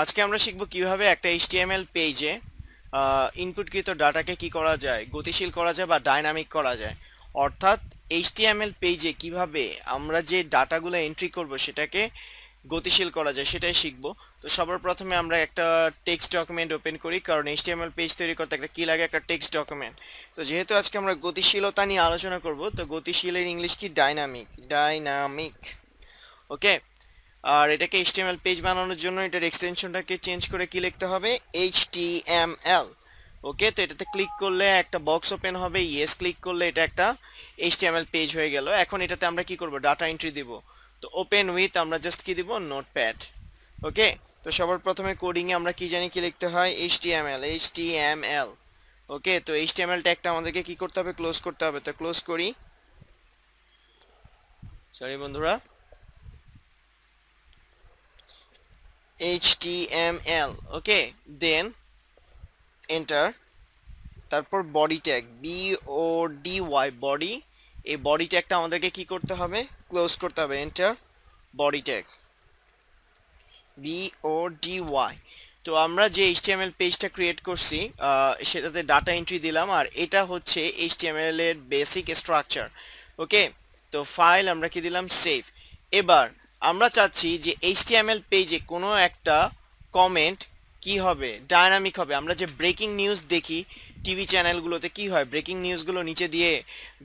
আজকে আমরা শিখব কিভাবে একটা এইচটিএমএল পেজে ইনপুটকৃত ডাটাকে কি করা যায় গতিশীল করা যায় বা ডাইনামিক করা যায় অর্থাৎ এইচটিএমএল পেজে কিভাবে আমরা যে ডাটাগুলো এন্ট্রি করব সেটাকে গতিশীল করা যায় সেটাই শিখব তো সবার প্রথমে আমরা একটা টেক্সট ডকুমেন্ট ওপেন করি কারণ এইচটিএমএল পেজ তৈরি করতে একটা কী লাগে একটা টেক্সট ডকুমেন্ট তো যেহেতু আজকে আমরা গতিশীলতা নিয়ে আলোচনা করব তো গতিশীলের ইংলিশ কি ডাইনামিক ডাইনামিক ওকে আর এটাকে এইচটিএমএল পেজ বানানোর জন্য এটার এক্সটেনশনটাকে চেঞ্জ করে কি লিখতে হবে এইচটিএমএল ওকে তো এটাতে ক্লিক করলে একটা বক্স ওপেন হবে ইয়েস ক্লিক করলে এটা একটা এইচটিএমএল পেজ হয়ে গেল এখন এটাতে আমরা কি করব ডাটা এন্ট্রি দিব তো ওপেন উইথ আমরা জাস্ট কি দিব নোটপ্যাড ওকে তো সবার প্রথমে কোডিংয়ে আমরা কি জানি কি লিখতে হয় এইচটিএমএল এইচটিএমএল ওকে তো এইচটিএমএল ট্যাগটা আমাদেরকে কি করতে হবে ক্লোজ করতে হবে তো ক্লোজ করি সরি বন্ধুরা html okay then enter তারপর body tag B O D Y body এই বডি ট্যাগটা আমাদেরকে কি করতে হবে ক্লোজ করতে হবে enter body tag B O D Y তো আমরা যে এইচটিএমএল পেজটা ক্রিয়েট করছি সেটাতে ডাটা এন্ট্রি দিলাম আর এটা হচ্ছে এইচটিএমএল এর বেসিক স্ট্রাকচার ওকে তো ফাইল আমরা কি দিলাম সেভ এবার আমরা চাচ্ছি যে এইচটিএমএল পেজে কোনো একটা কমেন্ট কি হবে ডায়নামিক হবে আমরা যে ব্রেকিং নিউজ দেখি টিভি চ্যানেলগুলোতে কি হয় ব্রেকিং নিউজগুলো নিচে দিয়ে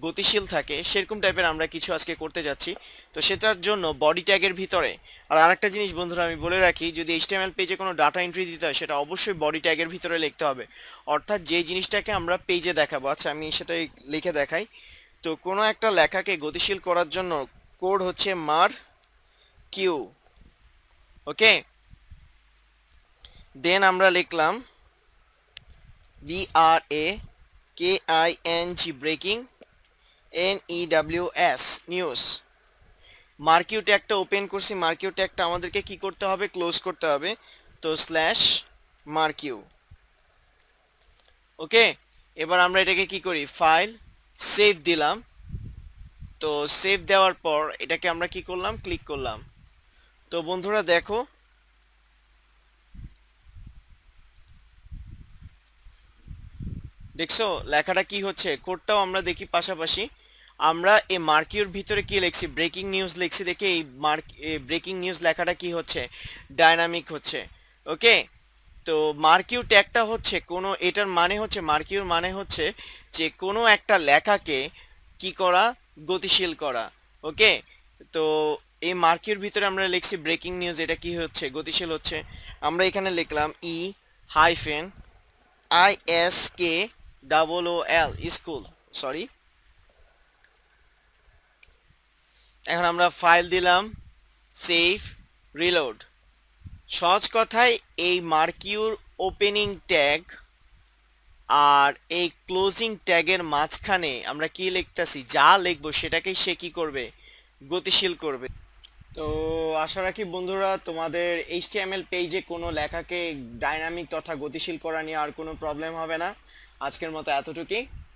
গতিশীল থাকে সেরকম টাইপের আমরা কিছু আজকে করতে যাচ্ছি তো সেটার জন্য বডি ট্যাগের ভিতরে আর আরেকটা জিনিস বন্ধুরা আমি বলে রাখি যদি এইচটিএমএল পেজে কোনো ডাটা এন্ট্রি দিতে হয় সেটা অবশ্যই বডি ট্যাগের ভিতরে লিখতে হবে অর্থাৎ যে জিনিসটাকে আমরা পেজে দেখাবো আচ্ছা আমি সেটাই লিখে দেখাই তো কোনো একটা লেখাকে গতিশীল করার জন্য কোড হচ্ছে মার কিউ ওকে দেন আমরা লিখলাম B R A K I N G breaking N E W S news marquee ট্যাগটা ওপেন করছি মার্কিউ ট্যাগটা আমাদেরকে কি করতে হবে ক্লোজ করতে হবে তো স্ল্যাশ মার্কিউ ওকে এবার আমরা এটাকে কি করি ফাইল সেভ দিলাম তো সেভ দেওয়ার পর এটাকে আমরা কি করলাম ক্লিক করলাম তো বন্ধুরা দেখো দেখছো লেখাটা কি হচ্ছে কোডটাও আমরা দেখি পাশাপাশি আমরা এই মার্কিউর ভিতরে কি লিখছি ব্রেকিং নিউজ লিখছি দেখে এই মার্ক ব্রেকিং নিউজ লেখাটা কি হচ্ছে ডায়নামিক হচ্ছে ওকে তো মার্কিউ ট্যাগটা হচ্ছে কোনো এটার মানে হচ্ছে মার্কিউর মানে হচ্ছে যে কোনো একটা লেখাকে কি করা গতিশীল করা ওকে তো এই মার্কের ভিতরে আমরা লিখছি ব্রেকিং নিউজ এটা কি হচ্ছে গতিশীল হচ্ছে আমরা এখানে লিখলাম E hyphen I S K double O L school sorry এখন আমরা ফাইল দিলাম সেফ রিলোড সহজ কথায় এই মার্কিউর ওপেনিং ট্যাগ আর এই ক্লোজিং ট্যাগের মাঝখানে আমরা কি লিখতেছি যা লিখবো সেটাকেই সে কি করবে গতিশীল করবে তো আশা রাখি বন্ধুরা তোমাদের এইচটিএমএল পেজে কোনো লেখাকে ডাইনামিক তথা গতিশীল করা নিয়ে আর কোনো প্রবলেম হবে না আজকের মতো এতটুকুই